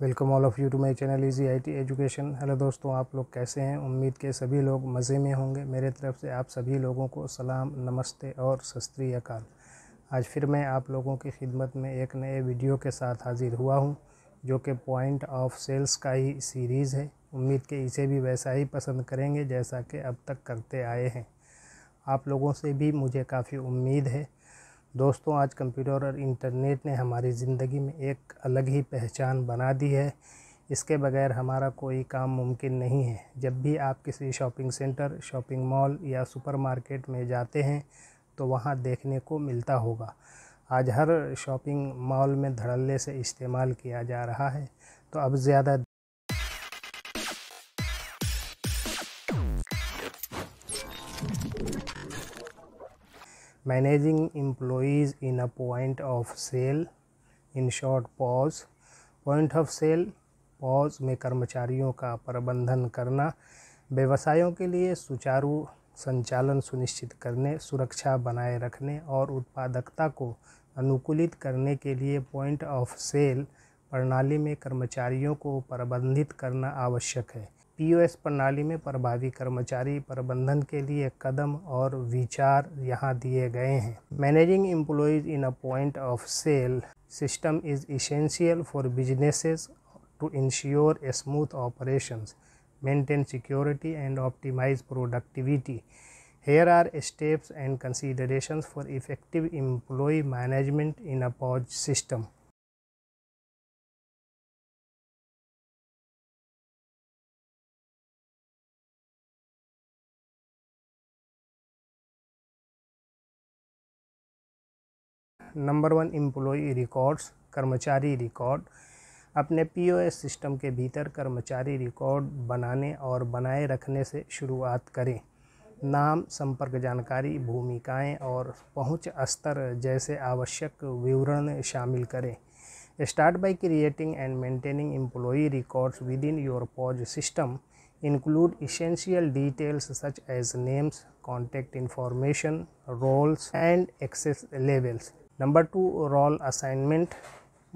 Welcome all of you to my channel easy IT education hello दोस्तों आप लोग कैसे हैं उम्मीद के सभी लोग मज़े में होंगे मेरे तरफ से आप सभी लोगों को सलाम नमस्ते और सस्त्री अकाल आज फिर मैं आप लोगों की खिदमत में एक नए वीडियो के साथ हाज़िर हुआ हूं जो कि पॉइंट ऑफ सेल्स का ही सीरीज़ है उम्मीद के इसे भी वैसा ही पसंद करेंगे जैसा कि अब तक करते आए हैं आप लोगों से भी मुझे काफ़ी उम्मीद है दोस्तों आज कंप्यूटर और इंटरनेट ने हमारी ज़िंदगी में एक अलग ही पहचान बना दी है इसके बगैर हमारा कोई काम मुमकिन नहीं है जब भी आप किसी शॉपिंग सेंटर शॉपिंग मॉल या सुपरमार्केट में जाते हैं तो वहाँ देखने को मिलता होगा आज हर शॉपिंग मॉल में धड़ल्ले से इस्तेमाल किया जा रहा है तो अब ज़्यादा managing employees in a point of sale in short POS point of sale POS में कर्मचारियों का प्रबंधन करना व्यवसायों के लिए सुचारू संचालन सुनिश्चित करने सुरक्षा बनाए रखने और उत्पादकता को अनुकूलित करने के लिए पॉइंट ऑफ सेल प्रणाली में कर्मचारियों को प्रबंधित करना आवश्यक है पीओएस प्रणाली में प्रभावी कर्मचारी प्रबंधन के लिए कदम और विचार यहाँ दिए गए हैं managing employees in a point of sale system is essential for businesses to ensure a smooth operations maintain security and optimize productivity here are steps and consideration for effective employee management in a POS system number one employee records कर्मचारी record अपने POS system के भीतर कर्मचारी record बनाने और बनाए रखने से शुरुआत करें नाम संपर्क जानकारी भूमिकाएं और पहुंच स्तर जैसे आवश्यक विवरण शामिल करें start by creating and maintaining employee records within your POS system include essential details such as names contact information roles and access levels number two role assignment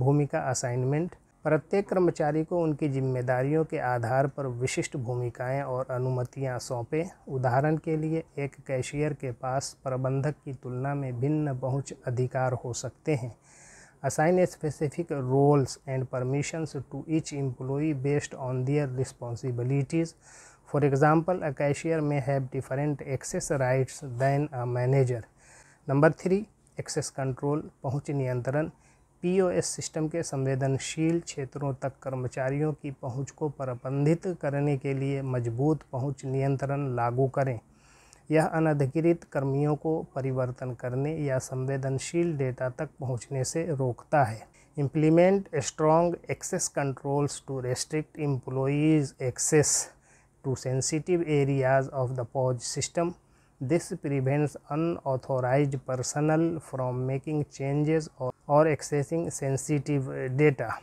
भूमिका असाइनमेंट प्रत्येक कर्मचारी को उनकी जिम्मेदारियों के आधार पर विशिष्ट भूमिकाएं और अनुमतियां सौंपें उदाहरण के लिए एक कैशियर के पास प्रबंधक की तुलना में भिन्न पहुंच अधिकार हो सकते हैं assign specific roles and permissions to each employee based on their responsibilities for example a cashier may have different access rights than a manager number three access control पहुंच नियंत्रण पीओएस सिस्टम के संवेदनशील क्षेत्रों तक कर्मचारियों की पहुंच को प्रबंधित करने के लिए मजबूत पहुंच नियंत्रण लागू करें यह अनधिकृत कर्मियों को परिवर्तन करने या संवेदनशील डेटा तक पहुंचने से रोकता है implement strong access controls to restrict employees access to sensitive areas of the POS system This prevents unauthorized personnel from making changes or, or accessing sensitive data.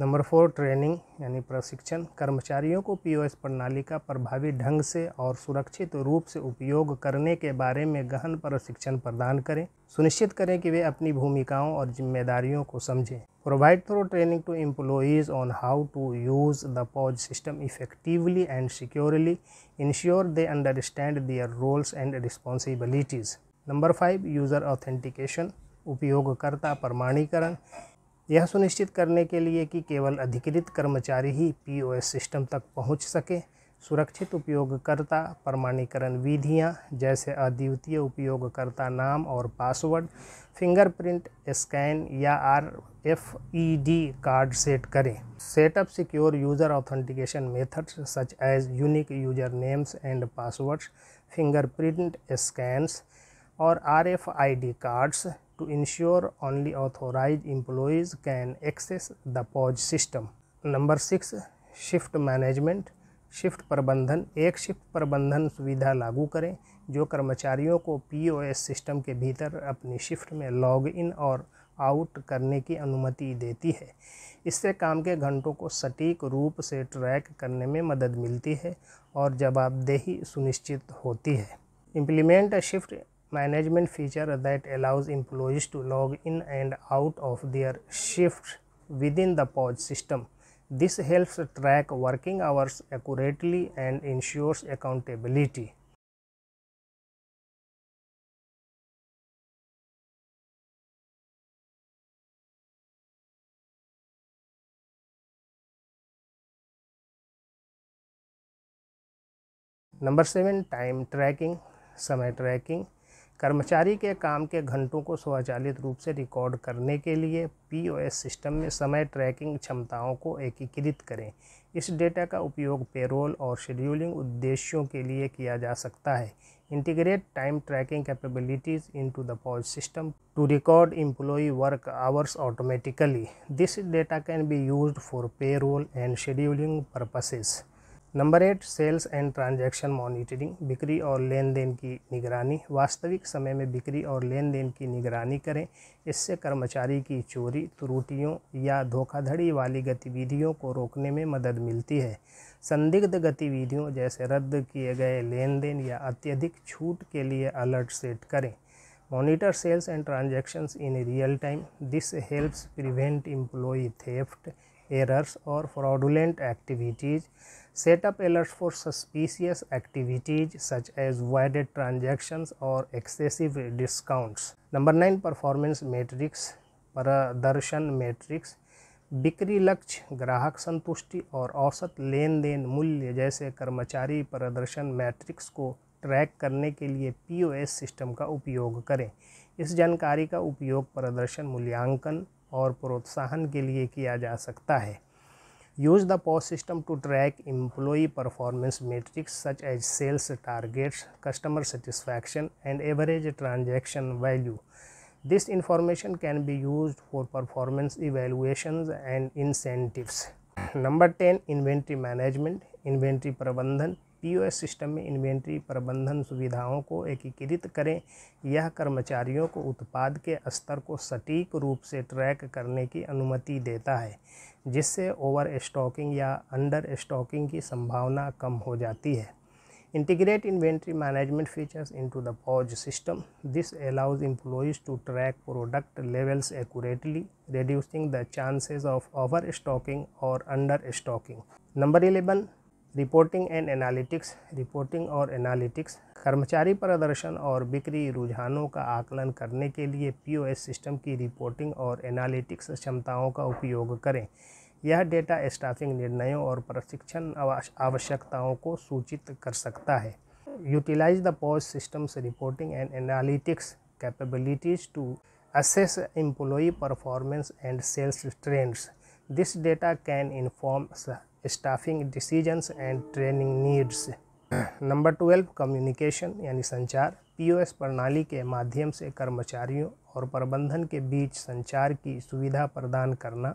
Number four training यानी प्रशिक्षण कर्मचारियों को POS प्रणाली का प्रभावी ढंग से और सुरक्षित रूप से उपयोग करने के बारे में गहन प्रशिक्षण प्रदान करें सुनिश्चित करें कि वे अपनी भूमिकाओं और जिम्मेदारियों को समझें provide thorough training to employees on how to use the POS system effectively and securely ensure they understand their roles and responsibilities number five user authentication उपयोगकर्ता प्रमाणीकरण यह सुनिश्चित करने के लिए कि केवल अधिकृत कर्मचारी ही पीओएस सिस्टम तक पहुंच सके सुरक्षित उपयोगकर्ता प्रमाणीकरण विधियां जैसे अद्वितीय उपयोगकर्ता नाम और पासवर्ड फिंगरप्रिंट स्कैन या R F E D card set करें setup secure user authentication methods such as unique user names and passwords fingerprint scans or R F I D cards to ensure only authorized employees can access the POS system. Number 6 shift management shift प्रबंधन एक shift प्रबंधन सुविधा लागू करें जो कर्मचारियों को POS system के भीतर अपनी शिफ्ट में लॉग इन और आउट करने की अनुमति देती है इससे काम के घंटों को सटीक रूप से ट्रैक करने में मदद मिलती है और जवाबदेही सुनिश्चित होती है implement shift management feature that allows employees to log in and out of their shifts within the pod system. This helps track working hours accurately and ensures accountability. Number 7 time tracking, semi tracking कर्मचारी के काम के घंटों को स्वचालित रूप से record करने के लिए पीओएस सिस्टम में समय ट्रैकिंग क्षमताओं को एकीकृत करें इस डेटा का उपयोग पेरोल और शेड्यूलिंग उद्देश्यों के लिए किया जा सकता है integrate time tracking capabilities into the POS system to record employee work hours automatically this data can be use for payroll and scheduling purposes number eight sales and transaction monitoring बिक्री और लेन then की निगरानी वास्तविक समय में बिक्री और लेन then की निगरानी करें इससे कर्मचारी की चोरी त्रुटियों या धोखाधड़ी वाली गतिविधियों को रोकने में मदद मिलती है संदिग्ध गतिविधियों जैसे रद्द किए गए लेन देन या अत्यधिक छूट के लिए अलर्ट सेट करें monitor sales and transactions in real time this helps prevent employee theft errors or fraudulent activities set up alerts for suspicious activities such as wired transactions or excessive discounts number 9 performance matrix प्रदर्शन metrics बिक्री लक्ष्य ग्राहक संतुष्टि और औसत लेन then मूल्य जैसे कर्मचारी प्रदर्शन मैट्रिक्स को ट्रैक करने के लिए पीओएस सिस्टम का उपयोग करें इस जानकारी का उपयोग प्रदर्शन मूल्यांकन और प्रोत्साहन के लिए किया जा सकता है Use the POS system to track employee performance metrics such as sales targets, customer satisfaction, and average transaction value. This information can be used for performance evaluations and incentives. Number 10 Inventory Management, Inventory Prabandhan P O S system में inventory प्रबंधन सुविधाओं को एकीकृत करें यह कर्मचारियों को उत्पाद के स्तर को सटीक रूप से ट्रैक करने की अनुमति देता है जिससे ओवर स्टॉकिंग या अंडर स्टॉकिंग की संभावना कम हो जाती है integrate inventory management features into the POS system this allows employees to track product levels accurately reducing the chances of overstocking or understocking number eleven reporting and analytics reporting और analytics कर्मचारी प्रदर्शन और बिक्री रुझानों का आकलन करने के लिए पीओएस सिस्टम की रिपोर्टिंग और एनालिटिक्स क्षमताओं का उपयोग करें यह डेटा स्टाफिंग निर्णयों और प्रशिक्षण आवश्यकताओं को सूचित कर सकता है utilize the POS system's reporting and analytics capabilities to assess employee performance and sales trends this data can inform staffing decisions and training needs number twelve communication यानी संचार पीओएस प्रणाली के माध्यम से कर्मचारियों और प्रबंधन के बीच संचार की सुविधा प्रदान करना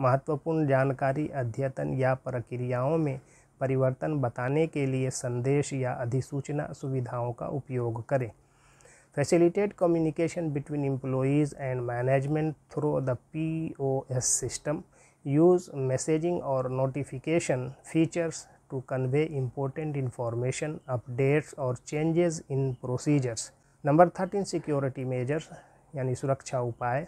महत्वपूर्ण जानकारी अध्यतन या प्रक्रियाओं में परिवर्तन बताने के लिए संदेश या अधिसूचना सुविधाओं का उपयोग करें between communication and management and the P O S system use messaging or notification features to convey important information updates or changes in procedures number thirteen security measures यानी सुरक्षा उपाय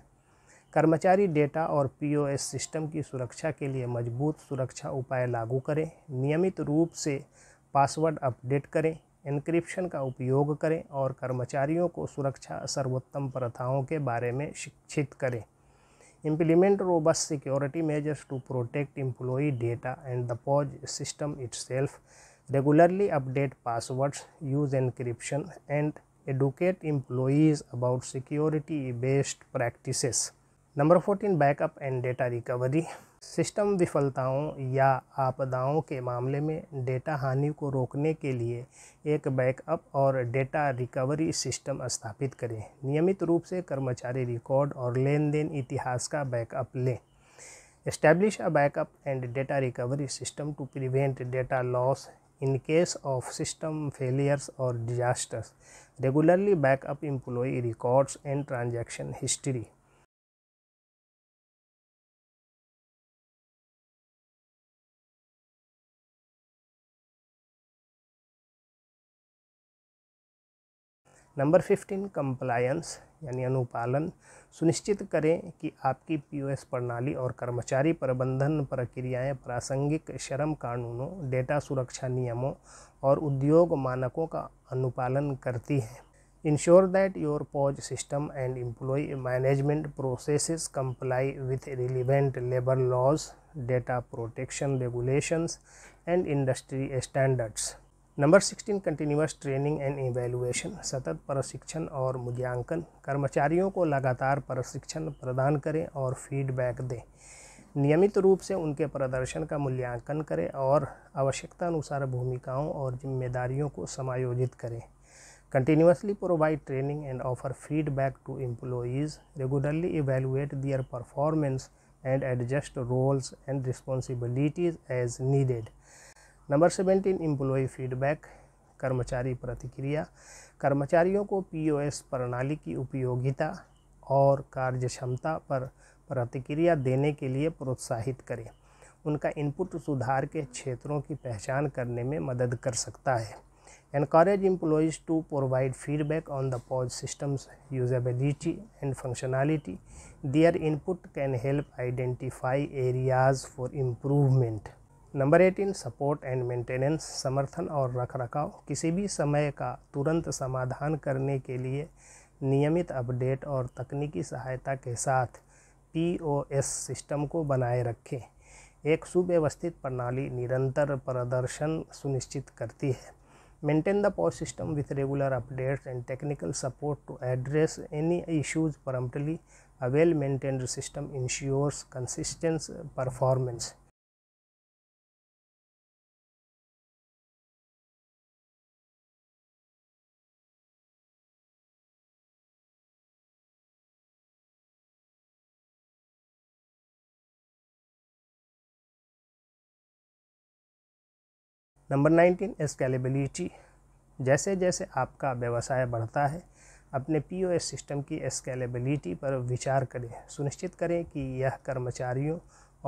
कर्मचारी डेटा और पीओएस सिस्टम की सुरक्षा के लिए मजबूत सुरक्षा उपाय लागू करें नियमित रूप से पासवर्ड अपडेट करें इनक्रिप्शन का उपयोग करें और कर्मचारियों को सुरक्षा सर्वोत्तम प्रथाओं के बारे में शिक्षित करें Implement robust security measures to protect employee data and the POS system itself. Regularly update passwords, use encryption, and educate employees about security based practices. Number 14 Backup and Data Recovery system विफलताओं या आपदाओं के मामले में data हानि को रोकने के लिए एक बैकअप और डेटा रिकवरी सिस्टम स्थापित करें नियमित रूप से कर्मचारी रिकॉर्ड और लेन देन इतिहास का बैकअप लें establish a backup and data recovery system to prevent data loss in case of system failures or disasters regularly back up employee records and transaction history number fifteen compliance यानी अनुपालन सुनिश्चित करें कि आपकी पीओएस प्रणाली और कर्मचारी प्रबंधन प्रक्रियाएं प्रासंगिक श्रम कानूनों डेटा सुरक्षा नियमों और उद्योग मानकों का अनुपालन करती हैं ensure that your POS system and employee management processes comply with relevant labour laws data protection regulations and industry standards number sixteen continuous training and evaluation सतत प्रशिक्षण और मूल्यांकन कर्मचारियों को लगातार प्रशिक्षण प्रदान करें और फीडबैक दें नियमित रूप से उनके प्रदर्शन का मूल्यांकन करें और आवश्यकता अनुसार भूमिकाओं और जिम्मेदारियों को समायोजित करें continuously provide training and offer feedback to employees regularly evaluate their performance and adjust roles and responsibilities as needed number seventeen employee feedback कर्मचारी प्रतिक्रिया कर्मचारियों को पी ओ एस प्रणाली की उपयोगिता और कार्य क्षमता पर प्रतिक्रिया देने के लिए प्रोत्साहित करें उनका इनपुट सुधार के क्षेत्रों की पहचान करने में मदद कर सकता है encourage employees to provide feedback on the POS system's usability and functionality their input can help identify areas for improvement number eighteen support and maintenance समर्थन और रखरखाव किसी भी समय का तुरंत समाधान करने के लिए नियमित अपडेट और तकनीकी सहायता के साथ पीओएस सिस्टम को बनाए रखें एक सुव्यवस्थित प्रणाली निरंतर प्रदर्शन सुनिश्चित करती है maintain the POS system with regular updates and technical support to address any issues promptly a well maintained system ensures consistent performance number nineteen scalability जैसे जैसे आपका व्यवसाय बढ़ता है अपने पीओएस सिस्टम की स्केलेबिलिटी पर विचार करें सुनिश्चित करें कि यह कर्मचारियों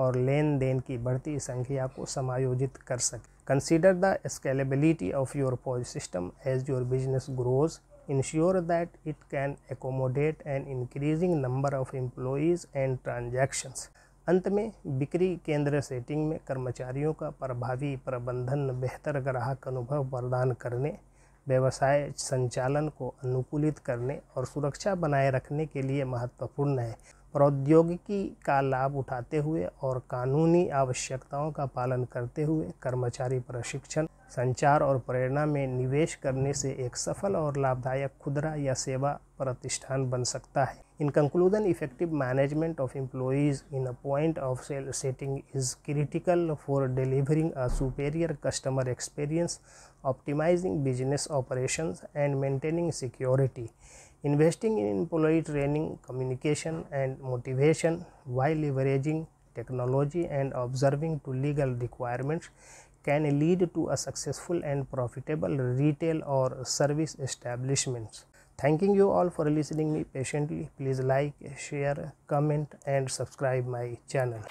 और लेन देन की बढ़ती संख्या को समायोजित कर सके consider the scalability of your POS system as your business grows ensure that it can accommodate an increasing number of employees and transactions अंत में बिक्री केंद्र सेटिंग में कर्मचारियों का प्रभावी प्रबंधन बेहतर ग्राहक अनुभव प्रदान करने व्यवसाय संचालन को अनुकूलित करने और सुरक्षा बनाए रखने के लिए महत्वपूर्ण है प्रौद्योगिकी का लाभ उठाते हुए और कानूनी आवश्यकताओं का पालन करते हुए कर्मचारी प्रशिक्षण संचार और प्रेरणा में निवेश करने से एक सफल और लाभदायक खुदरा या सेवा प्रतिष्ठान बन सकता है in conclusion effective management of employees in a point of sale setting is critical for delivering a superior customer experience optimizing business operations and maintaining security Investing in employee training, communication, and motivation while leveraging technology and observing to legal requirements can lead to a successful and profitable retail or service establishments. Thanking you all for listening me patiently. Please like, share, comment and subscribe my channel.